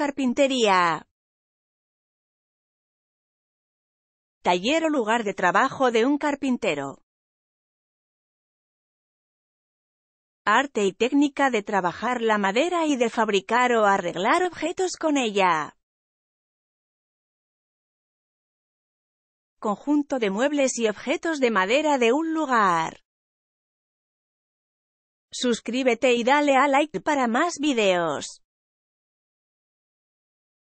Carpintería. Taller o lugar de trabajo de un carpintero. Arte y técnica de trabajar la madera y de fabricar o arreglar objetos con ella. Conjunto de muebles y objetos de madera de un lugar. Suscríbete y dale a like para más videos.